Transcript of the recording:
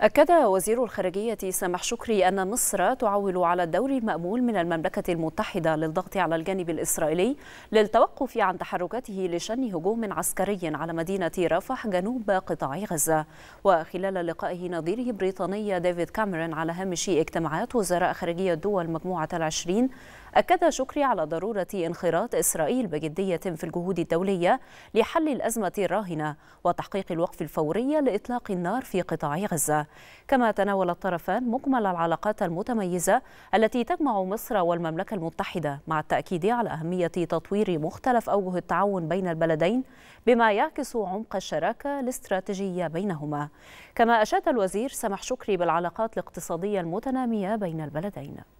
أكد وزير الخارجية سامح شكري أن مصر تعول على الدور المأمول من المملكة المتحدة للضغط على الجانب الإسرائيلي للتوقف عن تحركاته لشن هجوم عسكري على مدينة رفح جنوب قطاع غزة وخلال لقائه نظيره بريطانية ديفيد كاميرون على هامش اجتماعات وزراء خارجية دول مجموعة العشرين أكد شكري على ضرورة انخراط إسرائيل بجدية في الجهود الدولية لحل الأزمة الراهنة وتحقيق الوقف الفوري لإطلاق النار في قطاع غزة كما تناول الطرفان مجمل العلاقات المتميزة التي تجمع مصر والمملكة المتحدة مع التأكيد على أهمية تطوير مختلف أوجه التعاون بين البلدين بما يعكس عمق الشراكة الاستراتيجية بينهما كما أشاد الوزير سمح شكري بالعلاقات الاقتصادية المتنامية بين البلدين